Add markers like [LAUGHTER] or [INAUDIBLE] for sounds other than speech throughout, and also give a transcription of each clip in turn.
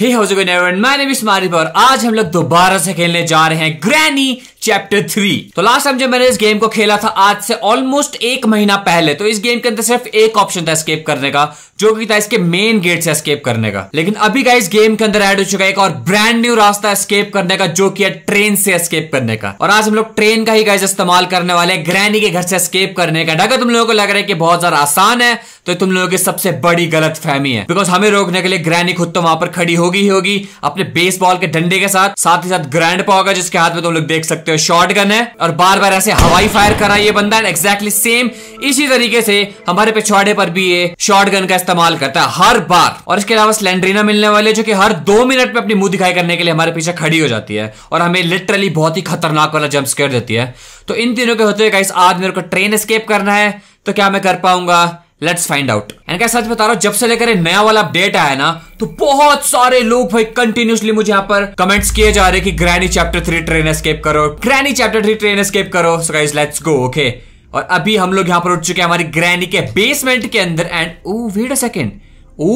how's it going everyone? My name is मारिफ और आज हम लोग दोबारा से खेलने जा रहे हैं ग्रैनी चैप्टर थ्री तो लास्ट टाइम जब मैंने इस गेम को खेला था आज से ऑलमोस्ट एक महीना पहले तो इस गेम के अंदर सिर्फ एक ऑप्शन था एस्केप करने का जो कि था इसके मेन गेट से एस्केप करने का लेकिन अभी का इस गेम के अंदर एड हो चुका है एक और ब्रांड न्यू रास्ता एस्केप करने का जो कि है ट्रेन से एस्केप करने का और आज हम लोग ट्रेन का ही गाइज इस्तेमाल करने वाले हैं ग्रैनी के घर से एस्केप करने का अगर तुम लोगों को लग रहा है कि बहुत ज्यादा आसान है तो तुम लोगों की सबसे बड़ी गलत फहमी है बिकॉज हमें रोकने के लिए ग्रैनी खुद तो वहां पर खड़ी हो होगी ही होगी अपने बेस बॉल के डंडे के साथ साथ ही साथ ग्रैंड पा होगा जिसके हाथ में तुम लोग देख सकते हो शॉर्ट गन है और बार बार ऐसे हवाई फायर कर रहा है ये बंदा एग्जैक्टली सेम इसी तरीके से हमारे पिछवाड़े पर भी ये शॉर्ट गन का इस्तेमाल करता है हर बार और इसके अलावा स्लेंड्रीना मिलने वाले जो की हर दो मिनट में अपनी मुंह दिखाई करने के लिए हमारे पीछे खड़ी हो जाती है और हमें लिटरली बहुत ही खतरनाक वाला जंप स्केयर देती है तो इन तीनों के होते हुए आज मेरे को ट्रेन स्केप करना है तो क्या मैं कर पाऊंगा लेट्स फाइंड आउट एंड क्या सच बता रहा हूँ जब से लेकर नया वाला अपडेट आया ना तो बहुत सारे लोग भाई कंटिन्यूसली मुझे यहाँ पर कमेंट्स किए जा रहे कि Granny chapter three train escape करो Granny chapter three train escape करो so guys let's go okay और अभी हम लोग यहाँ पर उठ चुके हैं हमारी ग्रैनी के बेसमेंट के अंदर and oh wait a second oh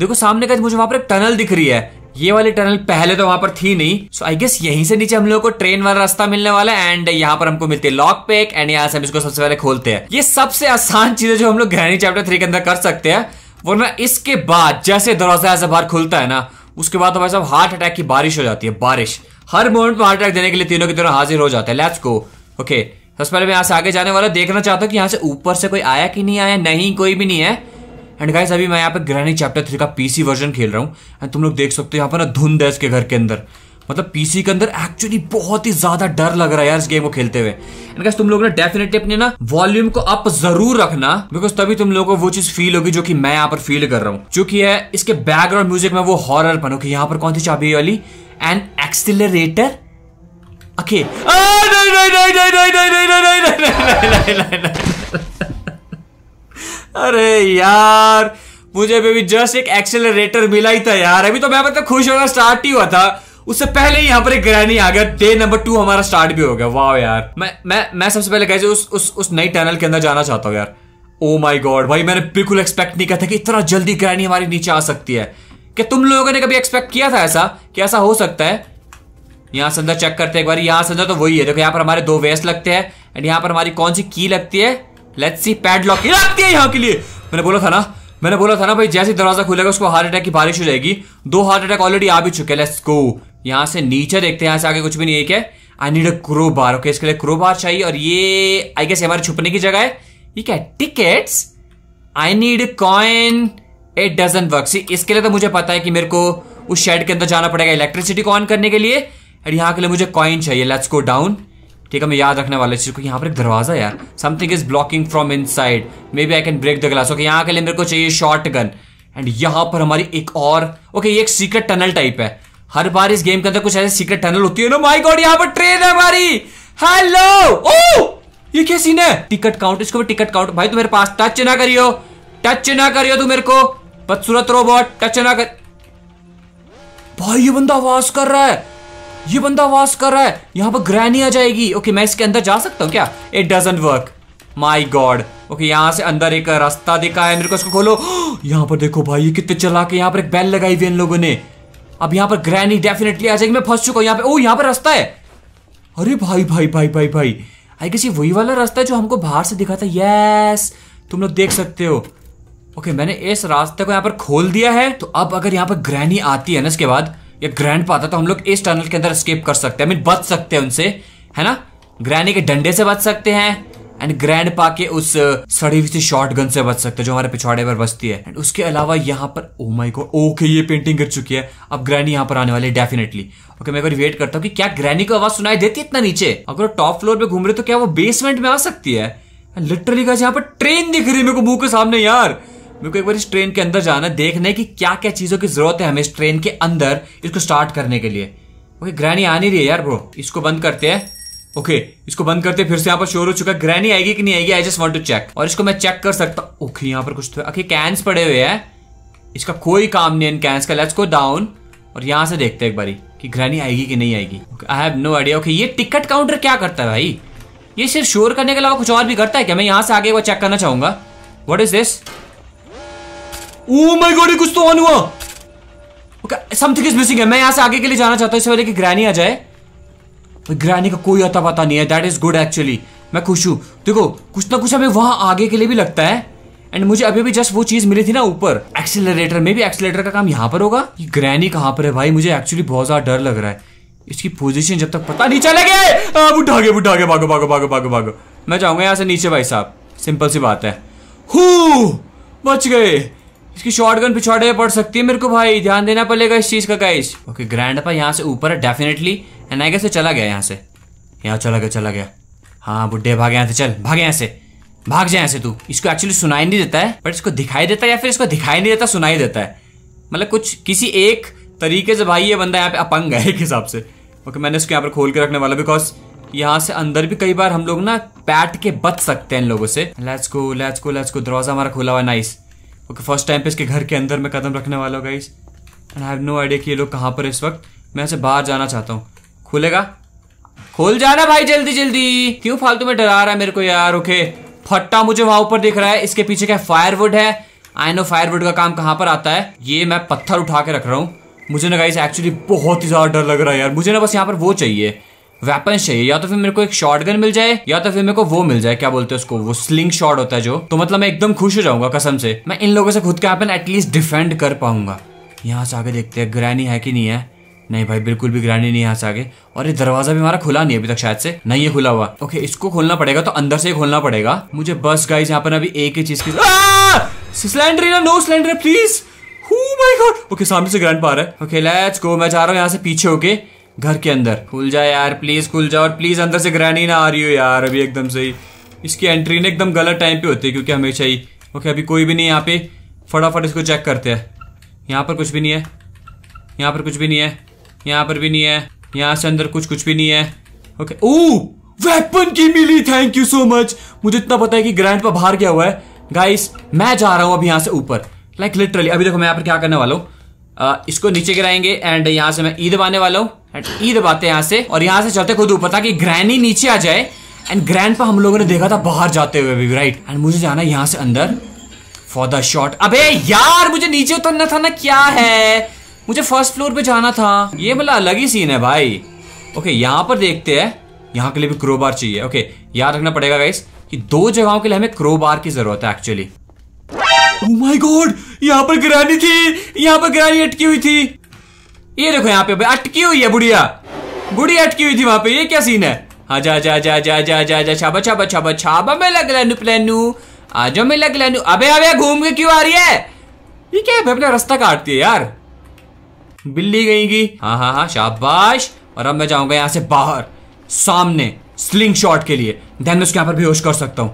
देखो सामने का मुझे वहां पर एक टनल दिख रही है ये वाली टनल पहले तो वहां पर थी नहीं सो आई गेस यहीं से नीचे हम लोग को ट्रेन वाला रास्ता मिलने वाला है एंड यहाँ पर हमको मिलती है लॉक पेक एंड यहाँ से हम इसको सबसे पहले खोलते हैं ये सबसे आसान चीजें जो हम लोग घरानी चैप्टर थ्री के अंदर कर सकते हैं वरना इसके बाद जैसे दरवाजा ऐसे बाहर खुलता है ना उसके बाद हमारे साथ हार्ट अटैक की बारिश हो जाती है बारिश हर मोमेंट में हार्ट अटैक देने के लिए तीनों की तीनों हाजिर हो जाते हैं लेट्स गो ओके सबसे पहले मैं यहाँ से आगे जाने वाला देखना चाहता हूँ कि यहाँ से ऊपर से कोई आया कि नहीं आया नहीं कोई भी नहीं है एंड गाइस अभी मैं यहाँ पे ग्रैनी चैप्टर थ्री का पीसी वर्जन खेल रहा हूँ एंड तुम लोग देख सकते हो यहाँ पर ना धुंध है इसके घर के अंदर मतलब पीसी के अंदर एक्चुअली बहुत ही ज्यादा डर लग रहा है यार इस गेम को खेलते हुए एंड तुम लोग ना डेफिनेटली अपने ना वॉल्यूम को अप जरूर रखना बिकॉज तभी तुम लोगों को वो चीज फील होगी जो कि मैं यहाँ पर फील कर रहा हूँ चूंकि है इसके बैकग्राउंड म्यूजिक में वो हॉरर बनो कि यहाँ पर कौन सी चाबी वाली एंड एक्सिलेटर अखे नहीं नहीं नहीं नहीं नहीं नहीं नहीं नहीं नहीं नहीं नहीं अरे यार मुझे भी जस्ट एक एक्सेलरेटर मिला ही था यार अभी तो मैं मतलब खुश होना स्टार्ट ही हुआ था उससे पहले यहाँ पर एक ग्रहणी आ गया डे नंबर टू हमारा स्टार्ट भी हो गया वाह यार मैं मैं मैं सबसे पहले कैसे उस उस उस नई टनल के अंदर जाना चाहता हूँ यार ओ माय गॉड भाई मैंने बिल्कुल एक्सपेक्ट नहीं किया था कि इतना जल्दी ग्रहणी हमारे नीचे आ सकती है क्या तुम लोगों ने कभी एक्सपेक्ट किया था ऐसा कि ऐसा हो सकता है यहाँ से अंदर चेक करते हैं एक बार यहाँ से अंदर तो वही है देखो यहाँ पर हमारे दो वेस्ट लगते हैं एंड यहाँ पर हमारी कौन सी की लगती है लेट्स सी पैडलॉक ये रखती है यहाँ के लिए मैंने बोला था ना मैंने बोला था ना भाई जैसे दरवाजा खुलेगा उसको हार्ट अटैक की बारिश हो जाएगी दो हार्ट अटैक ऑलरेडी आ भी चुके लेट्स गो यहाँ से नीचे देखते हैं यहाँ से आगे कुछ भी नहीं एक है I need a crowbar okay इसके लिए क्रो बार चाहिए और ये आई गेस हमारे छुपने की जगह है ये क्या tickets I need coin it doesn't work see इसके लिए तो मुझे पता है कि मेरे को उस शेड के अंदर जाना पड़ेगा इलेक्ट्रिसिटी को ऑन करने के लिए और यहाँ के लिए मुझे कॉइन चाहिए लेट्स गो डाउन ठीक है मैं याद रखने वाला चीज़ को यहाँ पर एक दरवाज़ा यार something is blocking from inside maybe I can break the glass okay यहाँ के लिए मेरे को चाहिए शॉर्ट गन एंड यहाँ पर हमारी एक और ओके okay, ये एक सीक्रेट टनल टाइप है हर बार इस गेम के अंदर कुछ ऐसे सीक्रेट टनल होती है ना माई गॉड यहाँ पर ट्रेन है हमारी हेलो ओ oh! ये क्या सीन है टिकट काउंट इसको टिकट काउंट भाई तू मेरे पास टच ना करियो टच ना करियो तू मेरे को बदसूरत रोबोट टच ना कर भाई ये बंदा आवाज कर रहा है ये बंदा आवाज कर रहा है यहाँ पर ग्रहणी आ जाएगी ओके मैं इसके अंदर जा सकता हूँ क्या it doesn't work my god okay यहाँ से अंदर एक रास्ता देखा है मेरे को इसको खोलो [GASPS] यहाँ पर देखो भाई ये कितने चला के यहाँ पर एक बेल लगाई हुई इन लोगों ने अब यहाँ पर ग्रैनी डेफिनेटली आ जाएगी मैं फंस चुका हूँ यहाँ पे ओ यहाँ पर रास्ता है अरे भाई भाई भाई भाई भाई आई किसी वही वाला रास्ता है जो हमको बाहर से दिखा था यस तुम लोग देख सकते हो ओके मैंने इस रास्ते को यहाँ पर खोल दिया है तो अब अगर यहाँ पर ग्रैनी आती है ना इसके बाद ये ग्रैंड पाता तो हम लोग इस टनल के अंदर स्केप कर सकते हैं मीन बच सकते हैं उनसे है ना ग्रैनी के डंडे से बच सकते हैं एंड ग्रैंड पा के उस सड़ी हुई शॉर्ट गन से बच सकते हैं जो हमारे पिछवाड़े पर बचती है एंड उसके अलावा यहाँ पर ओ माई गॉड ओके ये पेंटिंग कर चुकी है अब ग्रैनी यहाँ पर आने वाली है डेफिनेटली ओके मैं वेट करता हूँ कि क्या ग्रैनी को आवाज सुनाई देती है इतना नीचे अगर टॉप फ्लोर पे घूम रहे तो क्या वो बेसमेंट में आ सकती है लिटरली का यहाँ पर ट्रेन दिख रही है मेरे को मुंह के सामने यार मेरे को एक बार इस ट्रेन के अंदर जाना है देखने की क्या क्या चीज़ों की ज़रूरत है हमें इस ट्रेन के अंदर इसको स्टार्ट करने के लिए ओके ग्रैनी आ नहीं रही है यार ब्रो इसको बंद करते हैं ओके इसको बंद करते फिर से यहाँ पर शोर हो चुका है ग्रैनी आएगी कि नहीं आएगी I just want to check और इसको मैं चेक कर सकता हूँ ओके यहाँ पर कुछ तो ओके कैंस पड़े हुए हैं इसका कोई काम नहीं है इन कैंस का लेट्स गो डाउन और यहाँ से देखते हैं एक बारी कि ग्रैनी आएगी कि नहीं आएगी I have no idea okay ये टिकट काउंटर क्या करता है भाई ये सिर्फ शोर करने के अलावा कुछ और भी करता है क्या मैं यहाँ से आगे वो चेक करना चाहूंगा what is this oh my god कुछ तो ऑन हुआ ओके समथिंग इज मिसिंग है मैं यहां से आगे के लिए जाना चाहता हूं इससे पहले कि ग्रैनी आ जाए ग्रैनी का कोई अता पता नहीं है दैट इज गुड एक्चुअली मैं खुश हूं देखो कुछ ना कुछ हमें वहां आगे के लिए भी लगता है एंड मुझे अभी भी जस्ट वो चीज मिली थी ना ऊपर एक्सेलरेटर में भी एक्सेलरेटर का काम यहाँ पर होगा ये ग्रैनी कहाँ पर है भाई मुझे एक्चुअली बहुत ज्यादा डर लग रहा है इसकी पोजीशन जब तक पता नहीं चले गए बुढ़ागे बुढ़ागे भागो भागो भागो भागो भागो मैं जाऊंगा यहाँ से नीचे भाई साहब सिंपल सी बात है हु बच गए इसकी शॉर्ट गन पिछड़े पड़ सकती है मेरे को भाई ध्यान देना पड़ेगा इस चीज का गाइस ओके ग्रैंड पा यहाँ से ऊपर है डेफिनेटली एंड आई गैस चला गया यहाँ से यहाँ चला गया चला गया हाँ बुढ़े भाग यहाँ से चल भाग यहाँ से भाग जाए यहाँ से तू इसको एक्चुअली सुनाई नहीं देता है बट इसको दिखाई देता है या फिर इसको दिखाई नहीं देता सुनाई देता है मतलब कुछ किसी एक तरीके से भाई ये बंदा यहाँ पे अपंग है [LAUGHS] एक हिसाब से ओके मैंने इसको यहाँ पर खोल के रखने वाला बिकॉज यहाँ से अंदर भी कई बार हम लोग ना पैट के बच सकते हैं इन लोगों से लेट्स को लेट्स को लेट्स को दरवाजा हमारा खुला हुआ nice nice. Okay first time पे इसके घर के अंदर मैं कदम रखने वाला होगा guys and I have no idea कि ये लोग कहाँ पर इस वक्त मैं ऐसे बाहर जाना चाहता हूँ खुलेगा खोल जाना भाई जल्दी जल्दी क्यों फालतू में डरा रहा है मेरे को यार ओके फट्टा मुझे वहां ऊपर दिख रहा है इसके पीछे क्या फायरवुड है आई नो फायरवुड का काम कहाँ पर आता है ये मैं पत्थर उठा के रख रहा हूँ मुझे ना गाइस एक्चुअली बहुत ही ज्यादा डर लग रहा है यार मुझे ना बस यहाँ पर वो चाहिए वेपन चाहिए या तो फिर मेरे को एक शॉर्ट मिल जाए या तो फिर मेरे को वो मिल जाए क्या बोलते हैं उसको वो स्लिंग शॉट होता है जो तो मतलब मैं एकदम खुश हो जाऊंगा कसम से मैं इन लोगों से खुद का वेपन एटलीस्ट डिफेंड कर पाऊंगा यहाँ से आगे देखते हैं ग्रैनी है कि नहीं है नहीं भाई बिल्कुल भी ग्रैनी नहीं है यहाँ से आगे और ये दरवाजा भी हमारा खुला नहीं अभी तक शायद से नहीं ये खुला हुआ ओके इसको खोलना पड़ेगा तो अंदर से ही खोलना पड़ेगा मुझे बस गाइज यहाँ पर अभी एक ही चीज की cylinder no cylinder please okay सामने से ग्रैंड पा रहा है ओके लेट्स गो मैं जा रहा हूँ यहाँ से पीछे होके घर के अंदर खुल जा यार प्लीज खुल जा और प्लीज अंदर से ग्रैनी ना आ रही हो यार अभी एकदम से ही इसकी एंट्री ना एकदम गलत टाइम पे होती है क्योंकि हमेशा ही ओके अभी कोई भी नहीं यहाँ पे फटाफट इसको चेक करते हैं यहाँ पर कुछ भी नहीं है यहाँ पर कुछ भी नहीं है यहाँ पर भी नहीं है यहाँ से अंदर कुछ कुछ भी नहीं है ओके ओ वेपन की मिली थैंक यू सो मच मुझे इतना पता है कि ग्रैंड पर बाहर क्या हुआ है गाइस मैं जा रहा हूँ अभी यहाँ से ऊपर लाइक like, लिटरली अभी देखो मैं यहाँ पर क्या करने वाला हूँ इसको नीचे गिराएंगे एंड यहाँ से मैं ईद बाने वाला हूँ एंड ईद बाते यहां यहाँ से और यहाँ से चलते खुद ऊपर था कि ग्रैनी नीचे आ जाए एंड ग्रैंड पर हम लोगों ने देखा था बाहर जाते हुए भी राइट एंड मुझे जाना यहाँ से अंदर फॉर द शॉर्ट अबे यार मुझे नीचे उतरना था ना क्या है मुझे फर्स्ट फ्लोर पे जाना था ये मतलब अलग ही सीन है भाई ओके यहाँ पर देखते हैं यहाँ के लिए भी क्रोबार चाहिए ओके याद रखना पड़ेगा गाइस कि दो जगहों के लिए हमें क्रोबार की जरूरत है एक्चुअली ओह माय गॉड यहाँ पर ग्रानी थी यहाँ पर ग्रानी अटकी हुई थी ये देखो यहाँ पे अटकी हुई है बुढ़िया बुढ़िया अटकी हुई थी वहां पे ये क्या सीन है आजा हाँ, जा जा जा जा जा जा छाबा छाबा छाबा छाबा मैं लग लेनू प्लेनू आजो मैं लग लेनू अबे अबे घूम के क्यों आ रही है ये क्या है अपना रास्ता काटती है यार बिल्ली गई की हाँ हाँ हाँ शाबाश और अब मैं जाऊंगा यहाँ से बाहर सामने स्लिंग शॉट के लिए देन मैं उसके यहाँ पर बेहोश कर सकता हूँ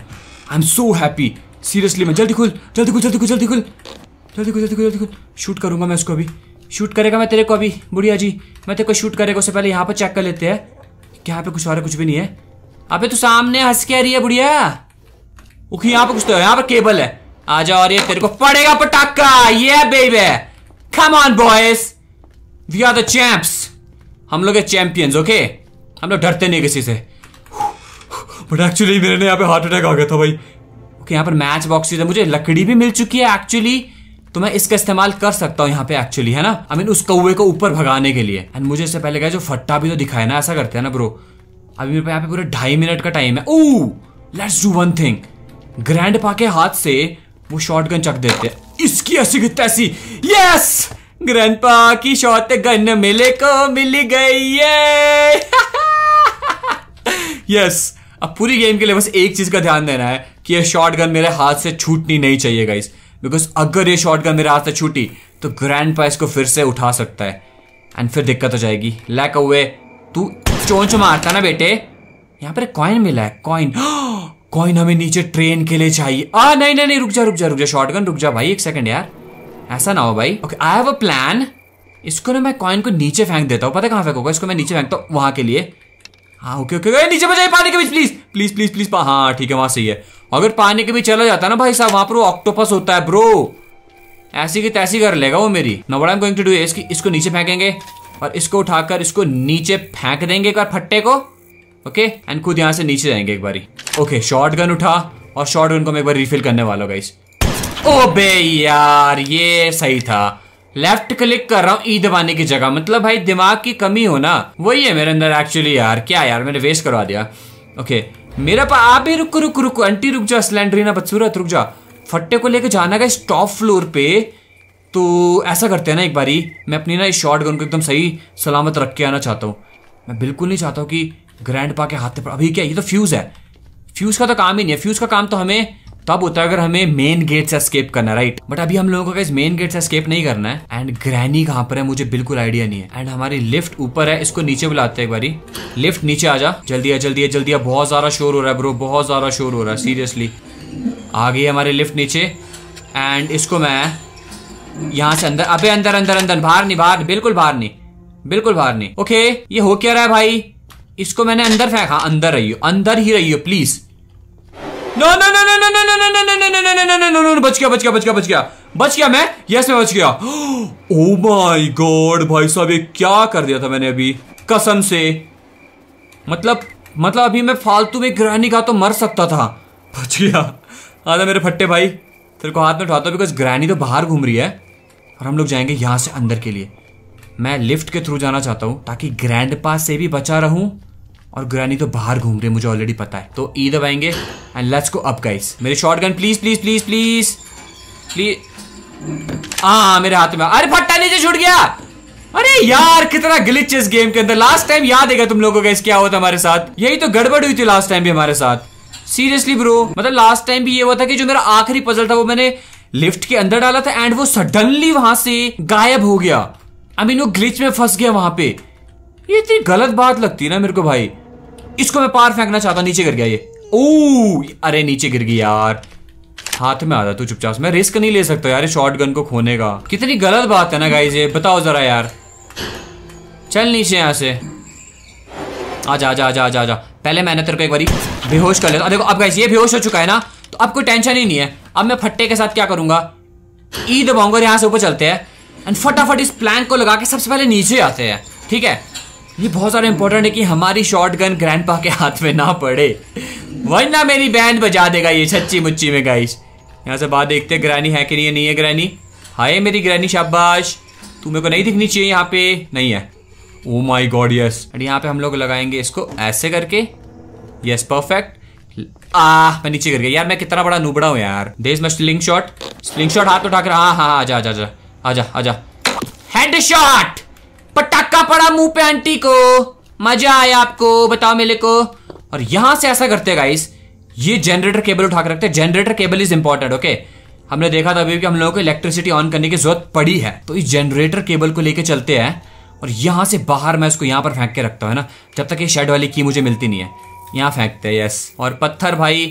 I am so happy seriously मैं जल्दी खुल जल्दी खुल जल्दी खुल जल्दी खुल जल्दी खुल जल्दी खुल जल्दी खुल शूट करूंगा मैं उसको अभी शूट करेगा मैं तेरे को अभी बुढ़िया जी मैं तेरे को शूट करेगा उससे पहले यहाँ पर चेक कर लेते हैं कि यहाँ पे कुछ और कुछ भी नहीं है आप तो सामने हंस के रही है बुढ़िया ओके यहाँ पे कुछ तो है यहाँ पर केबल है आ जाओ और ये तेरे को पड़ेगा पटाखा ये बेबे come on boys we are the champs हम लोग चैंपियंस ओके हम लोग डरते नहीं किसी से बट एक्चुअली मेरे ने यहाँ पे हार्ट अटैक आ गया था भाई ओके यहाँ पर मैच बॉक्स है मुझे लकड़ी भी मिल चुकी है एक्चुअली तो मैं इसका इस्तेमाल कर सकता हूँ यहाँ पे एक्चुअली है ना आई मीन उस कौए को ऊपर भगाने के लिए एंड मुझे इससे पहले गया जो फट्टा भी तो दिखाया ना ऐसा करते हैं ना ब्रो अभी मेरे पास यहाँ पे पूरे ढाई मिनट का टाइम है oh let's do one thing grandpa के हाथ से वो शॉर्ट गन चक देते इसकी ऐसी की तैसी यस ग्रैंड पा की शॉर्ट गन मिले को मिल गई ये यस [LAUGHS] अब पूरी गेम के लिए बस एक चीज का ध्यान देना है कि ये शॉटगन मेरे हाथ से छूटनी नहीं चाहिए गाइस बिकॉज अगर ये गन मेरे हाथ से छूटी तो ग्रैंड प्राइज को फिर से उठा सकता है एंड फिर दिक्कत हो जाएगी लैक अवे तू चोच मारता ना बेटे यहाँ पर कॉइन मिला है कॉइन कॉइन [GASPS] हमें नीचे ट्रेन के लिए चाहिए आ नहीं नहीं नहीं रुक जा रुक जा रुक जा शॉर्ट रुक जा भाई एक सेकंड यार ऐसा ना हो भाई okay I have a plan इसको ना मैं कॉइन को नीचे फेंक देता हूँ पता कहाँ फेंकूंगा इसको मैं नीचे फेंकता हूँ वहां के लिए हाँ ओके ओके नीचे बचाइए पानी के बीच प्लीज प्लीज प्लीज प्लीज हाँ ठीक है वहां सही है अगर पानी के बीच चला जाता है ना भाई साहब वहां पर वो ऑक्टोपस होता है ब्रो ऐसी की तैसी कर लेगा वो मेरी नवड़ा एम गोइंग टू डू इसकी इसको नीचे फेंकेंगे और इसको उठाकर इसको नीचे फेंक देंगे एक बार फट्टे को ओके एंड खुद यहाँ से नीचे जाएंगे एक बारी ओके शॉर्ट गन उठा और शॉर्ट गन को मैं एक बार रिफिल करने वाला हूँ गाइस ओ बे यार ये सही था लेफ्ट क्लिक कर रहा हूँ ई e दबाने की जगह मतलब भाई दिमाग की कमी हो ना वही है मेरे अंदर एक्चुअली यार क्या यार मैंने वेस्ट करवा दिया ओके मेरा पा आप ही रुको रुको रुको आंटी रुक जा सिलेंडरीना बदसूरत रुक जा फट्टे को लेकर जाना गया टॉप फ्लोर पे तो ऐसा करते हैं ना एक बारी मैं अपनी ना इस शॉर्ट गन को एकदम सही सलामत रख के आना चाहता हूँ मैं बिल्कुल नहीं चाहता हूँ कि ग्रैंड पा के हाथ पर अभी क्या ये तो फ्यूज़ है फ्यूज़ का तो काम ही नहीं है फ्यूज़ का काम तो हमें तो अब होता है अगर हमें मेन गेट से स्केप करना है राइट बट अभी हम लोगों को इस मेन गेट से स्केप नहीं करना है एंड ग्रैनी कहाँ पर है मुझे बिल्कुल आइडिया नहीं है एंड हमारी लिफ्ट ऊपर है इसको नीचे बुलाते हैं एक बारी लिफ्ट नीचे आ जा जल्दी आ जल्दी आ जल्दी आ बहुत ज्यादा शोर हो रहा है ब्रो बहुत ज्यादा शोर हो रहा है सीरियसली आ गई हमारी लिफ्ट नीचे एंड इसको मैं यहाँ से अंदर अबे अंदर अंदर अंदर बाहर नहीं बाहर बिल्कुल बाहर नहीं बिल्कुल बाहर नहीं ओके ये हो क्या रहा है भाई इसको मैंने अंदर फेंका हाँ, अंदर रही हो अंदर ही रही हो please no no no no no no no no no no no no no no no no no no no बच गया बच गया बच गया बच गया बच गया मैं यस मैं बच गया ओ माय गॉड भाई साहब ये क्या कर दिया था मैंने अभी कसम से मतलब मतलब अभी मैं फालतू में ग्रहणी का तो मर सकता था बच गया आधा मेरे फट्टे भाई तेरे को हाथ में उठाता हूँ बिकॉज ग्रहणी तो बाहर घूम रही है और हम लोग जाएंगे यहाँ से अंदर के लिए मैं लिफ्ट के थ्रू जाना चाहता हूँ ताकि ग्रैंड पास से भी बचा रहूँ और ग्रैनी तो बाहर घूम रही है मुझे ऑलरेडी पता है तो ईद आएंगे and let's go up guys मेरे shotgun please please please please please हाँ मेरे हाथ में अरे फट्टा नीचे छूट गया अरे यार कितना ग्लिच इस गेम के अंदर लास्ट टाइम याद है तुम लोगों का क्या हुआ था हमारे साथ यही तो गड़बड़ हुई थी लास्ट टाइम भी हमारे साथ सीरियसली ब्रो मतलब लास्ट टाइम भी ये हुआ था कि जो मेरा आखिरी पजल था वो मैंने लिफ्ट के अंदर डाला था एंड वो सडनली वहां से गायब हो गया आई मीन वो ग्लिच में फंस गया वहां पे ये इतनी गलत बात लगती है ना मेरे को भाई इसको मैं पार फेंकना चाहता हूँ नीचे गिर गया ये ओ अरे नीचे गिर गई यार हाथ में आ जा तू चुपचाप मैं रिस्क नहीं ले सकता यार शॉर्ट गन को खोने का कितनी गलत बात है ना गाई ये बताओ जरा यार चल नीचे यहाँ से आ जा आ जा आ जा पहले मैंने तेरे को एक बारी बेहोश कर लिया देखो अब गाई ये बेहोश हो चुका है ना तो अब कोई टेंशन ही नहीं है अब मैं फट्टे के साथ क्या करूंगा ई e दबाऊंगा यहाँ से ऊपर चलते हैं एंड फटाफट इस प्लैंक को लगा के सबसे पहले नीचे आते हैं ठीक है ये बहुत सारा इंपॉर्टेंट है कि हमारी शॉर्ट गन ग्रैंड के हाथ में ना पड़े वरना मेरी बैंड बजा देगा ये सच्ची मुच्ची में गाइस यहाँ से बात देखते ग्रैनी है कि नहीं है नहीं है ग्रैनी हाय मेरी ग्रैनी शाबाश तू मेरे को नहीं दिखनी चाहिए यहाँ पे नहीं है oh my god yes and यहाँ पे हम लोग लगाएंगे इसको ऐसे करके यस परफेक्ट आ मैं नीचे कर गया यार मैं कितना बड़ा नूबड़ा हूँ यार देश में स्लिंग शॉट स्लिंग शॉट हाथ उठाकर हाँ हाँ, हाँ जा आ जा आ जा हैंड शॉट पटाखा पड़ा मुंह पे आंटी को मजा आया आपको बताओ मेरे को और यहां से ऐसा करते गाइस ये जनरेटर केबल उठा के रखते generator cable is important okay हमने देखा था अभी कि हम लोगों को इलेक्ट्रिसिटी ऑन करने की जरूरत पड़ी है तो इस जनरेटर केबल को लेके चलते हैं और यहां से बाहर मैं इसको यहां पर फेंक के रखता हूं ना जब तक ये शेड वाली की मुझे मिलती नहीं है यहां फेंकते हैं यस और पत्थर भाई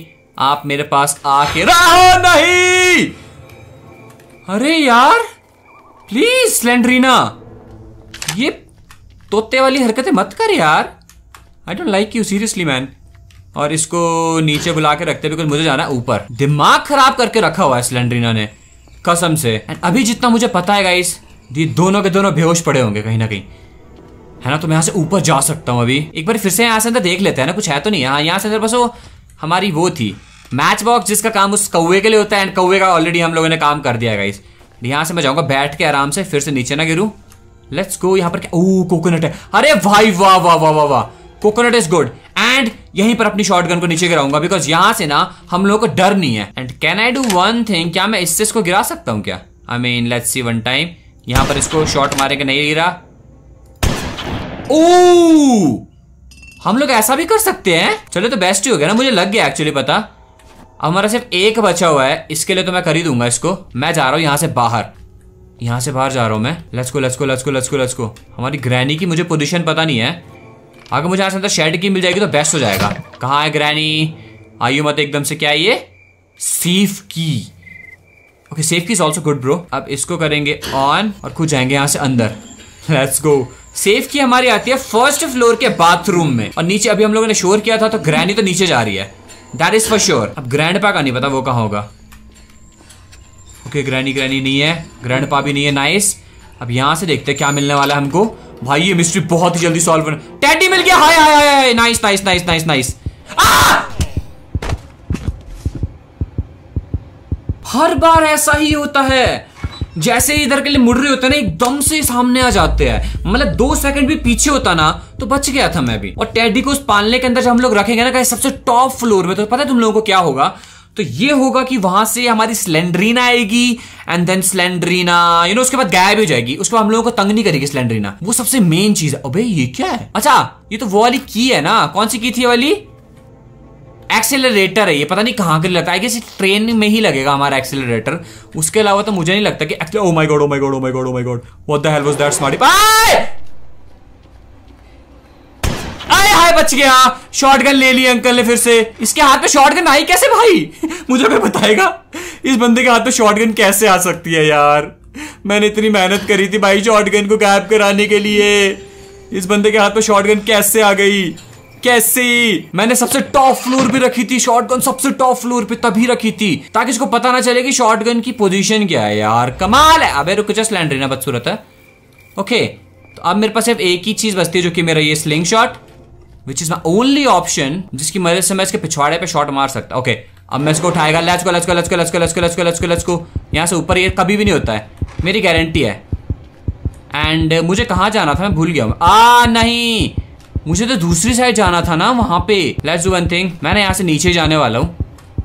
आप मेरे पास आके रहो नहीं अरे यार प्लीज स्लेंड्रीना ये तोते वाली हरकतें मत कर यार I don't like you seriously man और इसको नीचे बुला के रखते बिकॉज मुझे जाना है ऊपर दिमाग खराब करके रखा हुआ है सिलेंड्रीना ने कसम से अभी जितना मुझे पता है गाइस ये दोनों के दोनों बेहोश पड़े होंगे कहीं ना कहीं है ना तो मैं यहाँ से ऊपर जा सकता हूँ अभी एक बार फिर से यहाँ से अंदर देख लेते हैं ना कुछ है तो नहीं हाँ यहाँ से अंदर बस वो हमारी वो थी मैच बॉक्स जिसका काम उस कौए के लिए होता है एंड कौए का ऑलरेडी हम लोगों ने काम कर दिया गाइस यहाँ से मैं जाऊँगा बैठ के आराम से फिर से नीचे ना गिरूँ लेट्स गो यहाँ पर क्या ओह कोकोनट है अरे भाई वाह वाह वाह वाह वाह कोकोनट इज गुड एंड यहीं पर अपनी शॉटगन को नीचे गिराऊंगा बिकॉज यहाँ से ना हम लोगों को डर नहीं है and can I do one thing क्या मैं इससे इसको गिरा सकता हूँ क्या I mean let's see one time यहाँ पर इसको शॉट मारे के नहीं गिरा ओ हम लोग ऐसा भी कर सकते हैं चलो तो बेस्ट ही हो गया ना मुझे लग गया एक्चुअली पता हमारा सिर्फ एक बचा हुआ है इसके लिए तो मैं खरीदूंगा इसको मैं जा रहा हूं यहां से बाहर यहाँ से बाहर जा रहा हूँ मैं लचको लचको लचको लचको लचको हमारी ग्रैनी की मुझे पोजिशन पता नहीं है अगर मुझे ऐसा से अंदर शेड की मिल जाएगी तो बेस्ट हो जाएगा कहाँ है ग्रैनी आइयो मत एकदम से क्या ये safe key okay safe key is also good bro अब इसको करेंगे ऑन और खुद जाएंगे यहाँ से अंदर लेट्स गो सेफ की हमारी आती है फर्स्ट फ्लोर के बाथरूम में और नीचे अभी हम लोगों ने शोर किया था तो ग्रैनी तो नीचे जा रही है दैट इज फॉर श्योर अब ग्रैंड पा का नहीं पता वो कहाँ होगा ओके ग्रैनी ग्रैनी नहीं है ग्रैंड पा भी नहीं है नाइस अब यहाँ से देखते हैं क्या मिलने वाला है हमको भाई ये मिस्ट्री बहुत ही जल्दी सॉल्व होना टैडी मिल गया hi hi hi nice nice nice nice nice हर बार ऐसा ही होता है जैसे इधर के लिए मुड़ रहे होते हैं ना एकदम से सामने आ जाते हैं मतलब दो सेकंड भी पीछे होता ना तो बच गया था मैं भी और टेडी को उस पालने के अंदर जब हम लोग रखेंगे ना कहीं सबसे टॉप फ्लोर में तो पता है तुम लोगों को क्या होगा तो ये होगा कि वहां से हमारी स्लेंड्रीना आएगी and then Slendrina you know उसके बाद गायब हो जाएगी उसके बाद हम लोगों को तंग नहीं करेगी स्लेंड्रीना वो सबसे मेन चीज है अबे ये क्या है अच्छा ये तो वो वाली की है ना कौन सी की थी वाली एक्सेलरेटर है ये पता नहीं कहां के लगता है आई ट्रेन में ही लगेगा हमारा एक्सेलरेटर उसके अलावा तो मुझे नहीं लगता कि oh my god oh my god oh my god oh my god what the hell was that bye hi बच गया शॉर्ट गन ले ली अंकल ने फिर से इसके हाथ में शॉर्ट गन आई कैसे भाई [LAUGHS] मुझे कोई बताएगा इस बंदे के हाथ में शॉर्ट गन कैसे आ सकती है यार मैंने इतनी मेहनत करी थी भाई शॉर्ट गन को गायब कराने के लिए इस बंदे के हाथ में शॉर्ट गन कैसे आ गई कैसे मैंने सबसे टॉप फ्लोर पे रखी थी शॉटगन सबसे टॉप फ्लोर पे तभी रखी थी ताकि इसको पता ना चले कि शॉटगन की पोजीशन क्या है यार कमाल है अबे रुक जस्ट लैंड रहना बदसूरत है ओके तो अब मेरे पास सिर्फ एक ही चीज बचती है जो कि मेरा ये slingshot which is my only option जिसकी मदद से मैं इसके पिछवाड़े पे शॉट मार सकता ओके अब मैं इसको उठाएगा लच को लच को लच को लच को लच को लच को लच को लच को यहाँ से ऊपर ये कभी भी नहीं होता है मेरी गारंटी है एंड मुझे कहाँ जाना था मैं भूल गया हूँ आ नहीं मुझे तो दूसरी साइड जाना था ना वहाँ पे लेट्स डू वन थिंग मैं यहाँ से नीचे जाने वाला हूँ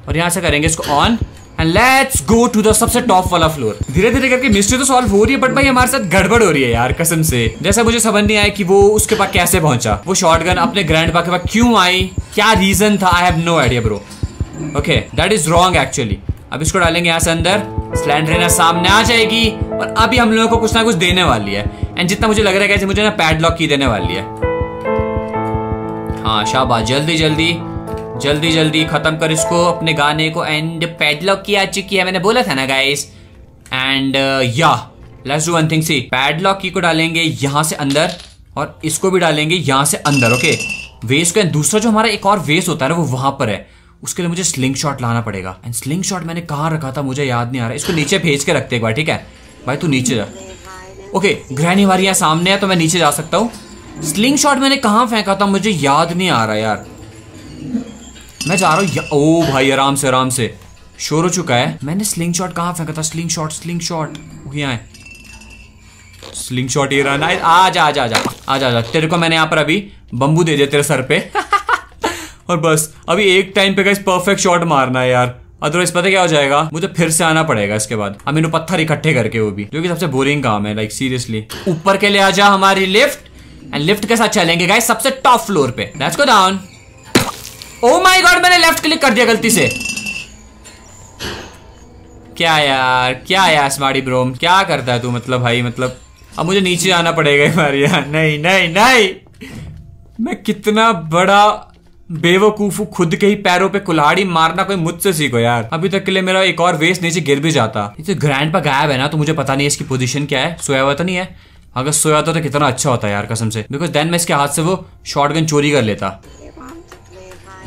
और यहाँ से करेंगे इसको on and let's go to the सबसे टॉप वाला फ्लोर धीरे धीरे करके मिस्ट्री तो सॉल्व हो रही है बट भाई हमारे साथ गड़बड़ हो रही है यार कसम से जैसे मुझे समझ नहीं आया कि वो उसके पास कैसे पहुंचा वो शॉटगन अपने ग्रैंड के पास क्यों आई क्या रीजन था I have no idea bro okay that is wrong actually अब इसको डालेंगे यहाँ से अंदर स्लैंड रेना सामने आ जाएगी और अभी हम लोगों को कुछ ना कुछ देने वाली है एंड जितना मुझे लग रहा है कैसे मुझे ना पैडलॉक की देने वाली है हाँ शाबाश जल्दी जल्दी जल्दी जल्दी खत्म कर इसको अपने गाने को एंड पैडलॉक की आ चुकी है मैंने बोला था ना guys and yeah let's do one thing see padlock की को डालेंगे यहां से अंदर और इसको भी डालेंगे यहां से अंदर ओके वेस का दूसरा जो हमारा एक और वेस होता है ना वो वहां पर है उसके लिए मुझे स्लिंग शॉट लाना पड़ेगा एंड स्लिंग शॉट मैंने कहाँ रखा था मुझे याद नहीं आ रहा इसको नीचे भेज के रखते एक बार ठीक है भाई तू नीचे जा ओके ग्रहणी हमारी यहाँ सामने है तो मैं नीचे जा सकता हूँ स्लिंग शॉट मैंने कहाँ फेंका था मुझे याद नहीं आ रहा यार मैं जा रहा हूँ ओ भाई आराम से आराम से शोर हो चुका है मैंने स्लिंग शॉट कहाँ फेंका था स्लिंग शॉट स्लिंग शॉट यहाँ है स्लिंग शॉट ये रहा आज आ जा आ जा तेरे को मैंने यहाँ पर अभी बम्बू दे दिया तेरे सर पे [LAUGHS] और बस अभी एक टाइम पे गाइस परफेक्ट शॉट मारना है यार अदरवाइज पता क्या हो जाएगा मुझे फिर से आना पड़ेगा इसके बाद अमीनो पत्थर इकट्ठे करके वो भी जो कि सबसे बोरिंग काम है लाइक सीरियसली ऊपर के लिए आ जा हमारी लिफ्ट एंड लिफ्ट के साथ चलेंगे गाइस सबसे टॉप फ्लोर पे let's go down oh my god मैंने लेफ्ट क्लिक कर दिया गलती से क्या यार क्या यार स्मारी ब्रोम क्या करता है तू मतलब भाई मतलब अब मुझे नीचे आना पड़ेगा यार यार नहीं नहीं नहीं मैं कितना बड़ा बेवकूफ खुद के ही पैरों पे कुल्हाड़ी मारना कोई मुझसे सीखो यार अभी तक के लिए मेरा एक और वेस्ट नीचे गिर भी जाता ये तो ग्रैंड पर गायब है ना तो मुझे पता नहीं इसकी पोजीशन क्या है सोया हुआ तो नहीं है अगर सोया होता तो कितना अच्छा होता यार कसम से बिकॉज देन मैं इसके हाथ से वो शॉर्ट चोरी कर लेता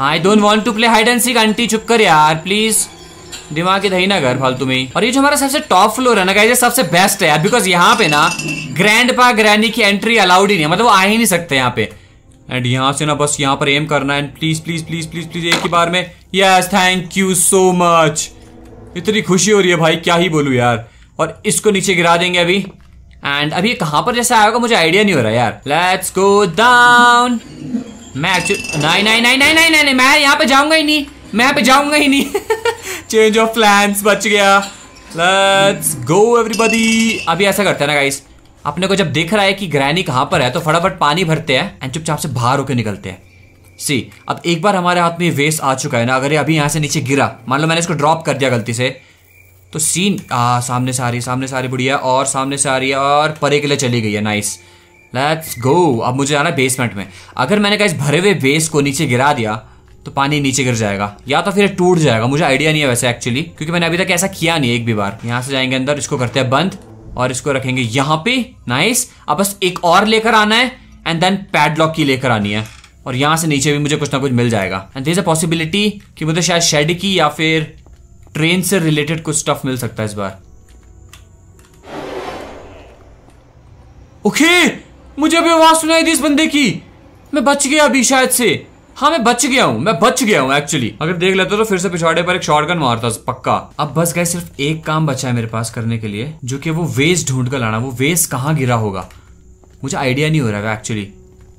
I don't want to play hide and seek aunty चुप कर यार प्लीज दिमाग की दही ना घर फालतू में और ये जो हमारा सबसे टॉप फ्लोर है ना गाइस ये सबसे बेस्ट है यार बिकॉज यहाँ पे ना ग्रैंड पा ग्रैनी की एंट्री अलाउड ही नहीं है मतलब वो आ ही नहीं सकते यहाँ पे एंड यहाँ से ना बस यहाँ पर एम करना and please please please please please एक ही बार में yes thank you so much इतनी खुशी हो रही है भाई क्या ही बोलूँ यार और इसको नीचे गिरा देंगे अभी एंड अभी कहाँ पर जैसे आएगा मुझे आइडिया नहीं हो रहा यार लेट्स गो डाउन मैं एक्चुअली नहीं नहीं नहीं नहीं नहीं नहीं मैं यहाँ पे जाऊंगा ही नहीं मैं यहाँ पे जाऊंगा ही नहीं चेंज ऑफ प्लान बच गया लेट्स गो एवरीबॉडी अभी ऐसा करते हैं ना गाइस अपने को जब देख रहा है कि ग्रैनी कहाँ पर है तो फटाफट पानी भरते हैं एंड चुपचाप से बाहर होकर निकलते हैं सी अब एक बार हमारे हाथ में वेस्ट आ चुका है ना अगर ये अभी यहाँ से नीचे गिरा मान लो मैंने इसको ड्रॉप कर दिया गलती से तो सीन आ, सामने से आ रही है सामने से आ रही बुढ़िया और सामने से आ रही है और परे के लिए चली गई है नाइस लेट्स गो अब मुझे जाना है बेसमेंट में अगर मैंने कहा इस भरे हुए बेस को नीचे गिरा दिया तो पानी नीचे गिर जाएगा या तो फिर टूट जाएगा मुझे आइडिया नहीं है वैसे एक्चुअली क्योंकि मैंने अभी तक ऐसा किया नहीं एक भी बार यहाँ से जाएंगे अंदर इसको करते हैं बंद और इसको रखेंगे यहाँ पे नाइस अब बस एक और लेकर आना है एंड देन पैडलॉक की लेकर आनी है और यहाँ से नीचे भी मुझे कुछ ना कुछ मिल जाएगा एंड दिस अ पॉसिबिलिटी कि मुझे शायद शेड की या फिर ट्रेन से रिलेटेड कुछ स्टफ मिल सकता है इस बार ओके okay! मुझे भी आवाज सुनाई दी इस बंदे की मैं बच गया अभी शायद से हाँ मैं बच गया हूँ मैं बच गया हूँ एक्चुअली अगर देख लेता तो फिर से पिछवाड़े पर एक शॉटगन मारता पक्का अब बस गए सिर्फ एक काम बचा है मेरे पास करने के लिए जो कि वो वेस्ट ढूंढ कर लाना वो वेस्ट कहाँ गिरा होगा मुझे आइडिया नहीं हो रहा है एक्चुअली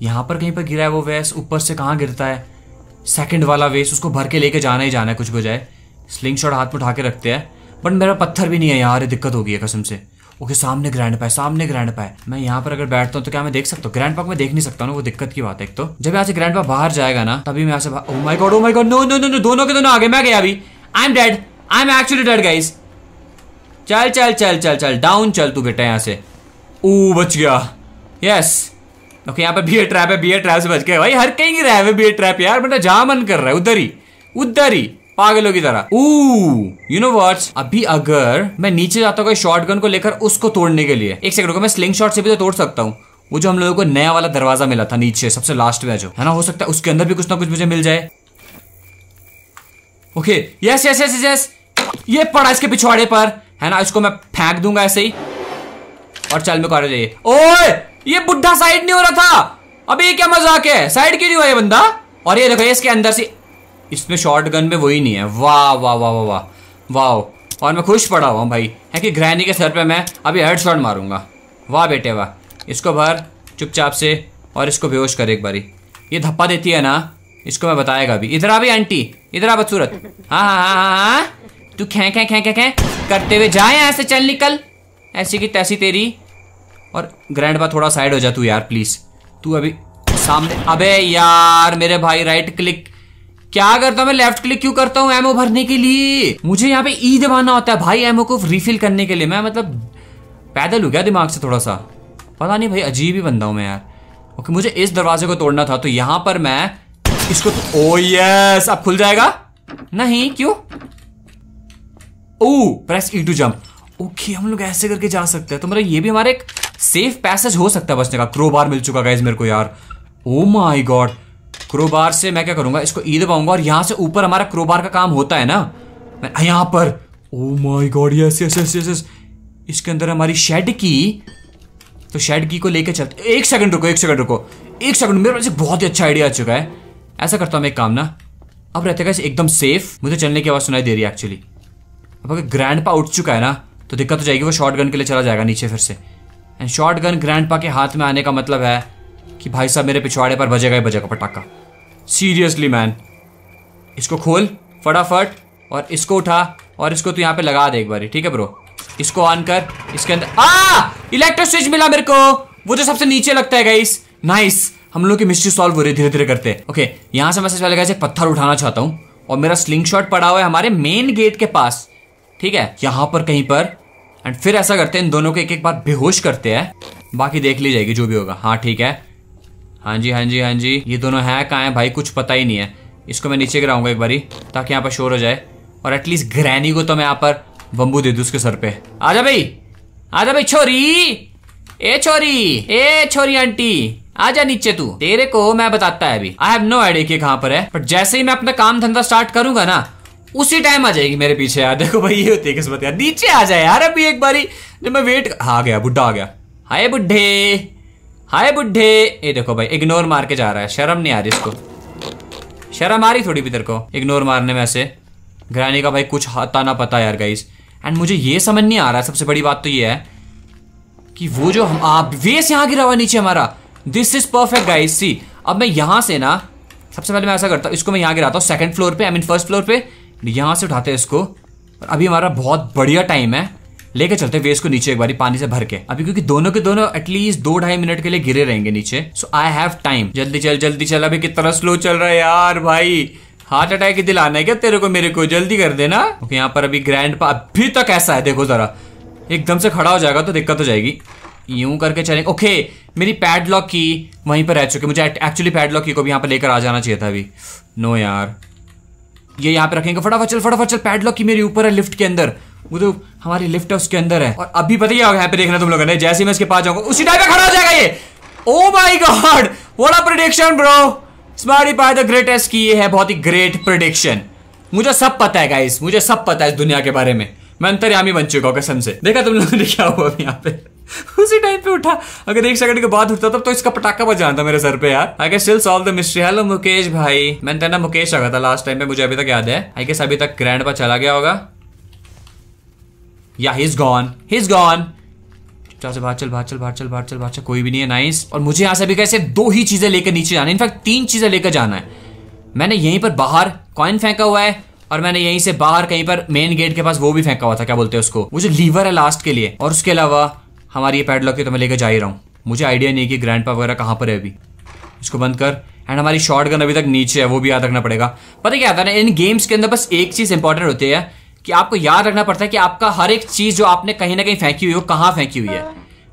यहाँ पर कहीं पर गिरा है वो वेस्ट ऊपर से कहाँ गिरता है सेकंड वाला वेस्ट उसको भर के लेके जाना ही जाना है कुछ बजाय स्लिंग शॉट हाथ में उठा के रखते हैं बट मेरा पत्थर भी नहीं है यार दिक्कत होगी कसम से ओके सामने ग्रैंड पा है सामने ग्रैंड पा है मैं यहाँ पर अगर बैठता हूँ तो क्या मैं देख सकता हूँ ग्रैंड पा मैं देख नहीं सकता हूँ वो दिक्कत की बात है एक तो जब यहाँ से ग्रैंड पा बाहर जाएगा ना तभी मैं यहाँ से oh my god oh my god no no no no दोनों के दोनों आगे मैं गया अभी I am dead I am actually dead guys चल चल चल चल चल डाउन चल तू बेटा यहाँ से ओ बच गया यस ओके यहाँ पर बी ट्रैप है बी ट्रैप से बच गया भाई हर कहीं रहा है बी ट्रैप यार बेटा जहाँ मन कर रहा है उधर ही उधर ही पागलों की तरह यू नो वर्ड्स अभी अगर मैं नीचे जाता हूँ शॉर्ट गन को लेकर उसको तोड़ने के लिए एक सेकंड को मैं स्लिंग शॉट से भी तो तोड़ सकता हूँ वो जो हम लोगों को नया वाला दरवाजा मिला था नीचे सबसे लास्ट में जो है ना हो सकता है उसके अंदर भी कुछ ना कुछ मुझे मिल जाए okay yes yes yes yes ये पड़ा इसके पिछवाड़े पर है ना इसको मैं फेंक दूंगा ऐसे ही और चल में कॉलेज जाइए ओए ये बुढ़ा साइड नहीं हो रहा था अभी ये क्या मजाक है साइड क्यों नहीं हुआ ये बंदा और ये देखो इसके अंदर से इसमें शॉर्ट गन में वही नहीं है वाह वाह वाह वाह वाह वाह और मैं खुश पड़ा हुआ भाई है कि ग्रहणी के सर पे मैं अभी हेड शॉट मारूंगा वाह बेटे वाह इसको भर चुपचाप से और इसको बेहोश कर एक बारी ये धप्पा देती है ना इसको मैं बताएगा अभी इधर आ भी आंटी इधर आ बदसूरत हाँ हाँ हाँ हाँ हाँ तू खें खें खें खें करते हुए जाए ऐसे चल निकल ऐसी की तैसी तेरी और ग्रैंड पा थोड़ा साइड हो जा तू यार प्लीज़ तू अभी सामने अबे यार मेरे भाई राइट क्लिक क्या करता मैं लेफ्ट क्लिक क्यों करता हूँ एमओ भरने के लिए मुझे यहाँ पे ई e दबाना होता है भाई एमओ को रिफिल करने के लिए मैं मतलब पैदल हो गया दिमाग से थोड़ा सा पता नहीं भाई अजीब ही बंदा हूँ मैं यार ओके मुझे इस दरवाजे को तोड़ना था तो यहाँ पर मैं इसको ओ तो- यस oh अब खुल जाएगा नहीं क्यों oh press E to jump okay हम लोग ऐसे करके जा सकते हैं तो मतलब ये भी हमारा एक सेफ पैसेज हो सकता है बचने का क्रो बार मिल चुका गाइज मेरे को यार ओ माई गॉड क्रोबार से मैं क्या करूंगा इसको ईद पाऊंगा और यहाँ से ऊपर हमारा क्रोबार का काम होता है ना मैं यहाँ पर oh my god yes yes yes yes इसके अंदर हमारी शेड की तो शेड की को लेकर चलते एक सेकंड रुको एक सेकंड रुको एक सेकंड मेरे पास बहुत ही अच्छा आइडिया आ चुका है ऐसा करता हूँ एक काम ना अब रहते गए एकदम सेफ मुझे चलने की आवाज़ सुनाई दे रही है एक्चुअली अब अगर ग्रैंड पा उठ चुका है ना तो दिक्कत हो जाएगी वो शॉर्ट गन के लिए चला जाएगा नीचे फिर से and short gun grand grandpa के हाथ में आने का मतलब है कि भाई साहब मेरे पिछवाड़े पर बजेगा ही बजेगा पटाखा सीरियसली मैन इसको खोल फटाफट और इसको उठा और इसको तो यहाँ पे लगा दे एक बार ठीक है ब्रो इसको ऑन कर इसके अंदर आ इलेक्ट्रिक स्विच मिला मेरे को वो जो सबसे नीचे लगता है गाइस नाइस हम लोग की मिस्ट्री सॉल्व हो रही धीरे धीरे करते हैं ओके यहाँ से मैं सबसे पहले गाइस पत्थर उठाना चाहता हूँ और मेरा स्लिंग शॉट पड़ा हुआ है हमारे मेन गेट के पास ठीक है यहाँ पर कहीं पर एंड फिर ऐसा करते हैं इन दोनों को एक एक बार बेहोश करते हैं बाकी देख ली जाएगी जो भी होगा हाँ ठीक है हाँ जी हाँ जी हाँ जी ये दोनों हैं कहाँ हैं भाई कुछ पता ही नहीं है इसको मैं नीचे गिराऊंगा एक बारी ताकि यहाँ पर शोर हो जाए और एटलीस्ट ग्रैनी को तो मैं यहाँ पर बम्बू दे दूँ उसके सर पे आजा भाई आजा भाई छोरी ए छोरी ए छोरी आंटी आजा नीचे तू तेरे को मैं बताता है अभी आई हैव नो आइडिया कि कहाँ पर है बट जैसे ही मैं अपना काम धंधा स्टार्ट करूंगा ना उसी टाइम आ जाएगी मेरे पीछे यार देखो भाई ये होती है किस्मत यार नीचे आ जाए यार अभी एक बारी जब मैं वेट हाँ, आ गया बुढ़ा आ गया हाय बुढ़े हाय बुढ़े ये देखो भाई इग्नोर मार के जा रहा है शर्म नहीं आ रही इसको शर्म आ रही थोड़ी भी तेरे को इग्नोर मारने में ऐसे घराने का भाई कुछ हता ना पता यार गाइस एंड मुझे ये समझ नहीं आ रहा है सबसे बड़ी बात तो ये है कि वो जो हम आप वेस यहाँ गिरा हुआ नीचे हमारा this is perfect guys see अब मैं यहाँ से ना सबसे पहले मैं ऐसा करता हूँ इसको मैं यहाँ गिराता हूँ सेकंड फ्लोर पे आई मीन फर्स्ट फ्लोर पे यहाँ से उठाते हैं इसको और अभी हमारा बहुत बढ़िया टाइम है लेके चलते वेस्ट को नीचे एक बार पानी से भर के अभी क्योंकि दोनों के दोनों एटलीस्ट दो ढाई मिनट के लिए गिरे रहेंगे नीचे सो आई हैव टाइम जल्दी चल जल्दी चल अभी कितना स्लो चल रहा है यार भाई हार्ट अटैक दिल आना है क्या तेरे को मेरे को जल्दी कर देना ओके okay, यहाँ पर अभी ग्रैंड पा अभी तक ऐसा है देखो जरा एकदम से खड़ा हो जाएगा तो दिक्कत हो जाएगी यूं करके चलेंगे ओके okay, मेरी लॉक की वहीं पर रह चुके मुझे एक्चुअली लॉक की को भी यहाँ पर लेकर आ जाना चाहिए था अभी नो यार ये यहाँ पे रखेंगे फटाफट चल फटाफट चल पैड लॉक की मेरे ऊपर है लिफ्ट के अंदर वो तो हमारे लिफ्ट है उसके अंदर है और अभी पता ही होगा यहाँ पे देखना तुम लोग ने जैसे मैं इसके पास जाऊंगा उसी टाइम पे खड़ा हो जाएगा ये oh my god what a prediction bro स्मारी बाय द ग्रेटेस्ट की ये है बहुत ही ग्रेट प्रोडिक्शन मुझे सब पता है गाइस मुझे सब पता है इस दुनिया के बारे में मैं अंतरयामी बन चुका हूँ कसम से देखा तुम लोगों ने क्या हुआ यहाँ पे [LAUGHS] उसी टाइम पे उठा अगर एक सेकंड के बाद उठता तब तो इसका पटाखा बच था मेरे सर पे यार I guess still solve the mystery hello Mukesh भाई मैंने तेना तो मुकेश आ था लास्ट टाइम पे मुझे अभी तक याद है आई गेस अभी तक ग्रैंड पर चला गया होगा या हिज गॉन हिज गॉन चल बाहर चल बाहर चल बाहर चल बाहर चल बाहर चल कोई भी नहीं है नाइस और मुझे यहां से अभी कैसे दो ही चीज़ें लेकर नीचे जाना है इनफैक्ट तीन चीज़ें लेकर जाना है मैंने यहीं पर बाहर कॉइन फेंका हुआ है और मैंने यहीं से बाहर कहीं पर मेन गेट के पास वो भी फेंका हुआ था क्या बोलते हैं उसको वो जो लीवर है लास्ट के लिए और उसके अलावा हमारी ये पैडलॉक है तो मैं लेकर जा ही रहा हूँ मुझे आइडिया नहीं कि ग्रैंड वगैरह कहाँ पर है अभी इसको बंद कर एंड हमारी शॉर्ट गन अभी तक नीचे है वो भी याद रखना पड़ेगा पता क्या आता है इन गेम्स के अंदर बस एक चीज़ इंपॉर्टेंट होती है कि आपको याद रखना पड़ता है कि आपका हर एक चीज जो आपने कहीं ना कहीं फेंकी हुई हो कहाँ फेंकी हुई है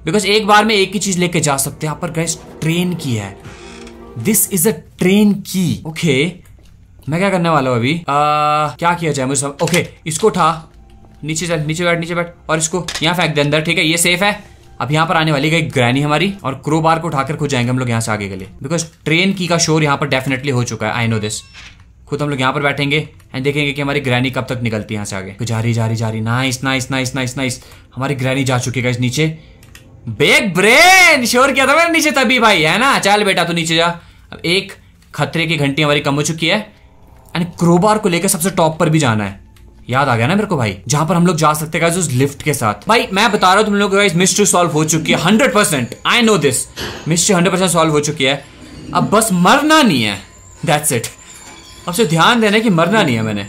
बिकॉज हाँ। एक बार में एक ही चीज लेके जा सकते हैं यहाँ पर गैस ट्रेन की है this is a train key okay मैं क्या करने वाला हूँ अभी आ, क्या किया जाए मुझे ओके इसको उठा नीचे चल नीचे बैठ नीचे बैठ और इसको यहाँ फेंक दे अंदर ठीक है ये सेफ है अब यहाँ पर आने वाली एक ग्रैनी हमारी और क्रो बार को उठाकर खुद जाएंगे हम लोग यहाँ से आगे के लिए बिकॉज ट्रेन की का शोर यहाँ पर डेफिनेटली हो चुका है आई नो दिस खुद हम लोग यहाँ पर बैठेंगे एंड देखेंगे कि हमारी ग्रैनी कब तक निकलती है यहाँ से आगे तो जा रही जा रही जा रही nice nice nice nice nice हमारी ग्रैनी जा चुकी है इस नीचे बेग ब्रेन श्योर किया था मैंने नीचे तभी भाई है ना चल बेटा तू नीचे जा अब एक खतरे की घंटी हमारी कम हो चुकी है एंड क्रोबार को लेकर सबसे टॉप पर भी जाना है याद आ गया ना मेरे को भाई जहां पर हम लोग जा सकते हैं उस लिफ्ट के साथ भाई मैं बता रहा हूं तुम लोग मिस्ट्री सॉल्व हो चुकी है hundred percent I know this mystery hundred percent solve हो चुकी है अब बस मरना नहीं है दैट्स इट अब से ध्यान देना कि मरना नहीं है मैंने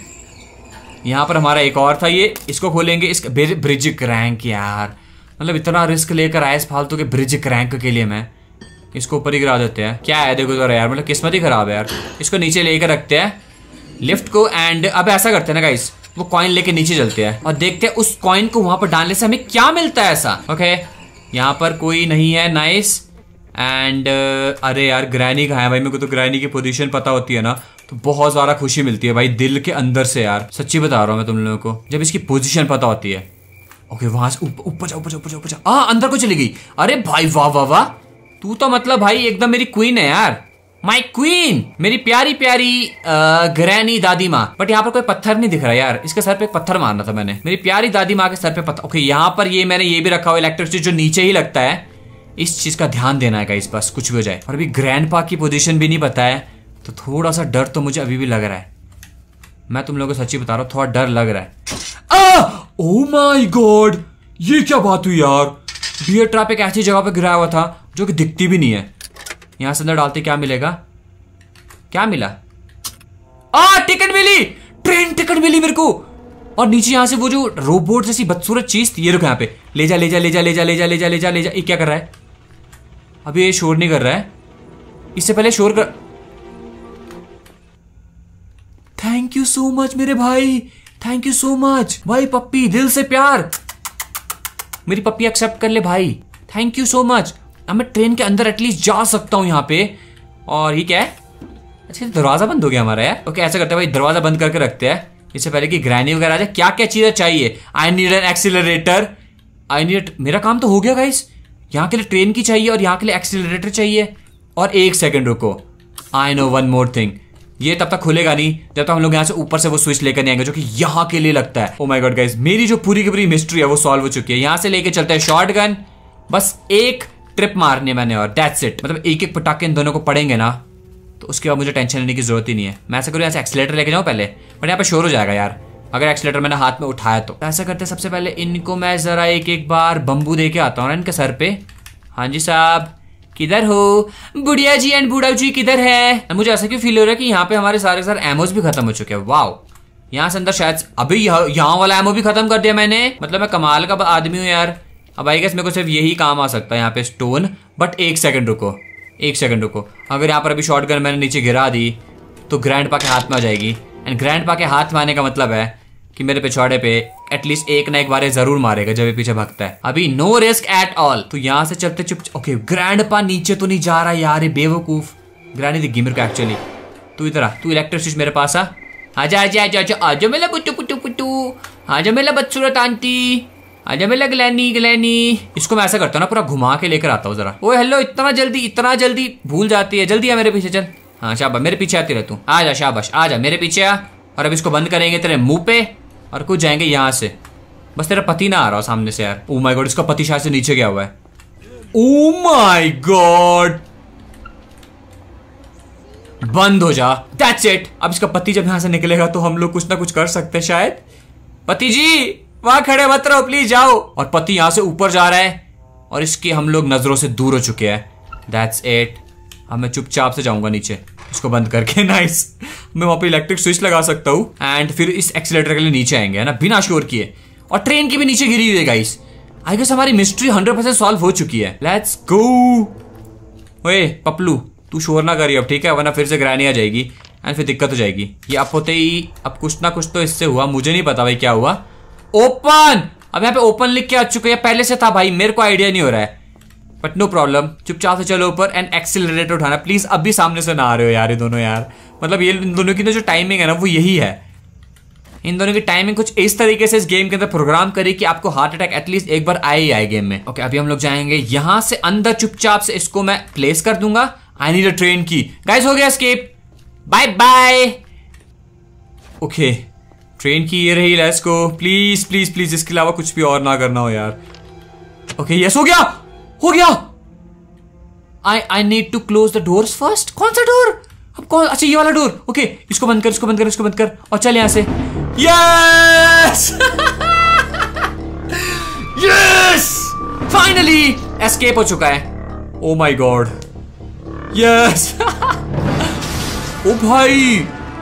यहाँ पर हमारा एक और था ये इसको खोलेंगे इस ब्रिज क्रैंक यार मतलब इतना रिस्क लेकर आए इस फालतू के ब्रिज क्रैंक के लिए मैं इसको ऊपर ही गिरा देते हैं क्या है देखो जरा यार मतलब किस्मत ही खराब है यार इसको नीचे लेकर रखते हैं लिफ्ट को एंड अब ऐसा करते हैं ना गाइस वो कॉइन लेके नीचे चलते हैं और देखते हैं उस कॉइन को वहां पर डालने से हमें क्या मिलता है ऐसा ओके यहाँ पर कोई नहीं है नाइस एंड अरे यार ग्रैनी कहा है भाई मेरे को तो ग्रैनी की पोजीशन पता होती है ना तो बहुत ज़्यादा खुशी मिलती है भाई दिल के अंदर से यार सच्ची बता रहा हूँ मैं तुम लोगों को जब इसकी पोजिशन पता होती है ओके वहां से ऊपर जाओ ऊपर जाओ ऊपर जाओ हाँ अंदर को चली गई अरे भाई वाह वाह वाह तू तो मतलब भाई एकदम मेरी क्वीन है यार माई क्वीन मेरी प्यारी प्यारी ग्रैनी दादी माँ बट यहाँ पर कोई पत्थर नहीं दिख रहा यार इसके सर पे एक पत्थर मारना था मैंने मेरी प्यारी दादी माँ के सर पे पत्थर ओके यहाँ पर ये मैंने ये भी रखा हुआ इलेक्ट्रिसिटी जो नीचे ही लगता है इस चीज का ध्यान देना है इस बस कुछ भी हो जाए और अभी ग्रैंड की पोजिशन भी नहीं पता है तो थोड़ा सा डर तो मुझे अभी भी लग रहा है मैं तुम लोगों को सच्ची बता रहा हूं थोड़ा डर लग रहा है ओ माय गॉड ये क्या बात हुई यार बियर ट्रैप एक ऐसी जगह पर गिराया हुआ था जो कि दिखती भी नहीं है यहां से अंदर डालते क्या मिलेगा क्या मिला आ टिकट मिली ट्रेन टिकट मिली मेरे को और नीचे यहां से वो जो रोबोट जैसी बदसूरत चीज थी ये रुको यहां पे ले जा ले जा ले जा ले जा ले जा ले जा ले जा ले जा ये क्या कर रहा है अभी ये शोर नहीं कर रहा है इससे पहले शोर कर थैंक यू सो मच मेरे भाई थैंक यू सो मच भाई पप्पी दिल से प्यार मेरी पप्पी एक्सेप्ट कर ले भाई थैंक यू सो मच अब मैं ट्रेन के अंदर एटलीस्ट जा सकता हूँ यहाँ पे और ये क्या है अच्छा तो दरवाज़ा बंद हो गया हमारा यार ओके ऐसा करते हैं भाई दरवाज़ा बंद करके रखते हैं इससे पहले कि ग्रैनी वगैरह आ जाए क्या क्या चीज़ें चाहिए I need an exciter I need मेरा काम तो हो गया गाइस यहाँ के लिए ट्रेन की चाहिए और यहाँ के लिए एक्सीटर चाहिए और एक सेकेंड रुको I know one more thing ये तब तक खुलेगा नहीं जब तक हम लोग यहाँ से ऊपर से वो स्विच लेकर नहीं आएंगे जो कि यहाँ के लिए लगता है ओ माई गॉड गाइज मेरी जो पूरी की पूरी मिस्ट्री है वो सॉल्व हो चुकी है यहाँ से लेके चलते हैं शॉर्ट गन बस एक ट्रिप मारने मैंने और डेट सेट मतलब एक एक पटाखे इन दोनों को पड़ेंगे ना तो उसके बाद मुझे टेंशन लेने की जरूरत ही नहीं है मैं ऐसा करूँ यहाँ से एक्सलेटर लेके जाऊँ पहले बट यहाँ पे शोर हो जाएगा यार अगर एक्सलेटर मैंने हाथ में उठाया तो, तो ऐसा करते सबसे पहले इनको मैं जरा एक एक बार बम्बू दे के आता हूँ ना इनके सर पे हाँ जी साहब किधर हो बुढ़िया जी एंड बुढ़ा जी किधर है मुझे ऐसा क्यों फील हो रहा है कि यहाँ पे हमारे सारे सारे एमओज भी खत्म हो चुके हैं वाओ यहाँ से अंदर शायद अभी यहाँ वाला एमओ भी खत्म कर दिया मैंने मतलब मैं कमाल का आदमी हूँ यार अब आई गेस मेरे को सिर्फ यही काम आ सकता है यहाँ पे स्टोन बट एक सेकंड रुको एक सेकंड रुको अगर यहाँ पर अभी शॉर्ट गन मैंने नीचे गिरा दी तो ग्रैंड पा के हाथ में आ जाएगी एंड ग्रैंड पा के हाथ में आने का मतलब है कि मेरे पिछवाड़े पे एटलीस्ट एक ना एक बार जरूर मारेगा जब ये पीछे भागता है अभी नो रिस्क एट ऑल तो यहाँ से चलते चुप ओके ग्रैंड पा नीचे तो नहीं जा रहा यार बेवकूफ ग्रैंड दिख गई मेरे को एक्चुअली तू इधर आ तू इलेक्ट्रिक स्विच मेरे पास आ आजा आजा आजा आजा आजा मेला पुट्टू पुट्टू पुट्टू आजा मेला बदसूरत आंटी आजा मेला ग्लैनी ग्लैनी इसको मैं ऐसा करता हूँ ना पूरा घुमा के लेकर आता हूँ जरा ओ हेलो इतना जल्दी इतना जल्दी भूल जाती है जल्दी आ मेरे पीछे चल हाँ शाबाश मेरे पीछे आती रह तू आ जा शाबाश आ जा मेरे पीछे आ और अब इसको बंद करेंगे तेरे मुंह पे और कुछ जाएंगे यहाँ से बस तेरा पति ना आ रहा सामने से यार ओ माय गॉड इसका पति शायद से नीचे गया हुआ है ओ माय गॉड बंद हो जा दैट्स इट अब इसका पति जब यहां से निकलेगा तो हम लोग कुछ ना कुछ कर सकते हैं शायद पति जी वहां खड़े मत रहो प्लीज जाओ और पति यहां से ऊपर जा रहा है और इसके हम लोग नजरों से दूर हो चुके हैं दैट्स इट अब मैं चुपचाप से जाऊंगा नीचे इसको बंद करके नाइस [LAUGHS] nice. मैं वहाँ पे इलेक्ट्रिक स्विच लगा सकता हूँ एंड फिर इस एक्सीटर के लिए नीचे आएंगे है ना बिना शोर किए और ट्रेन की भी नीचे गिरी हुई है गाइस आई गेस हमारी मिस्ट्री हंड्रेड परसेंट सॉल्व हो चुकी है लेट्स गो ओए पपलू तू शोर ना करिए अब ठीक है वरना फिर से ग्रहणी आ जाएगी एंड फिर दिक्कत हो जाएगी ये अब होते ही अब कुछ ना कुछ तो इससे हुआ मुझे नहीं पता भाई क्या हुआ ओपन अब यहाँ पे ओपन लिख के आ चुके हैं पहले से था भाई मेरे को आइडिया नहीं हो रहा है बट नो प्रॉब्लम चुपचाप से चलो ऊपर एंड रिलेटेड उठाना प्लीज़ अब भी सामने से ना आ रहे हो यार ये दोनों यार मतलब ये इन दोनों की जो टाइमिंग है ना वो यही है इन दोनों की टाइमिंग कुछ इस तरीके से इस गेम के अंदर प्रोग्राम करी कि आपको हार्ट अटैक एटलीस्ट एक बार आए ही आए गेम में ओके okay, अभी हम लोग जाएंगे यहां से अंदर चुपचाप से इसको मैं प्लेस कर दूंगा I need a train key guys हो गया escape bye bye okay train key ये रही let's go please please please इसके अलावा कुछ भी और ना करना हो यार ओके okay, यस हो गया हो गया I I need to close the door first कौन सा डोर अब कौन अच्छा ये वाला डोर ओके इसको बंद कर इसको बंद कर इसको बंद कर और चल यहां से यस यस फाइनली एस्केप हो चुका है oh my god yes oh भाई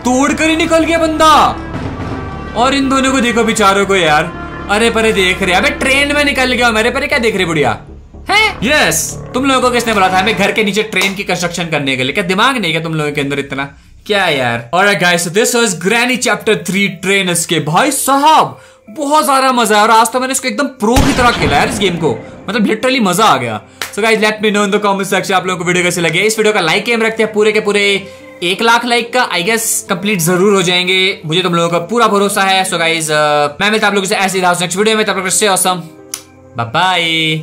तोड़ कर ही निकल गया बंदा और इन दोनों को देखो बेचारों को यार अरे परे देख रहे अबे ट्रेन में निकल गया मेरे परे क्या देख रहे बुढ़िया है यस तुम लोगों को किसने बोला था हमें घर के नीचे ट्रेन की कंस्ट्रक्शन करने के लिए क्या दिमाग नहीं क्या तुम लोगों के अंदर इतना क्या यार और guys this was granny chapter three train के भाई साहब बहुत सारा मजा है और आज तो मैंने इसको एकदम प्रो की तरह खेला यार इस गेम को मतलब लिटरली मजा आ गया so guys let me know in the comment section आप लोगों को वीडियो कैसे लगे इस वीडियो का लाइक एम रखते हैं पूरे के पूरे एक लाख लाइक का आई गेस कंप्लीट जरूर हो जाएंगे मुझे तुम लोगों का पूरा भरोसा है सो गाइज uh, मैं मिलता आप लोगों से ऐसे ही नेक्स्ट वीडियो में तब तक ऑसम बाय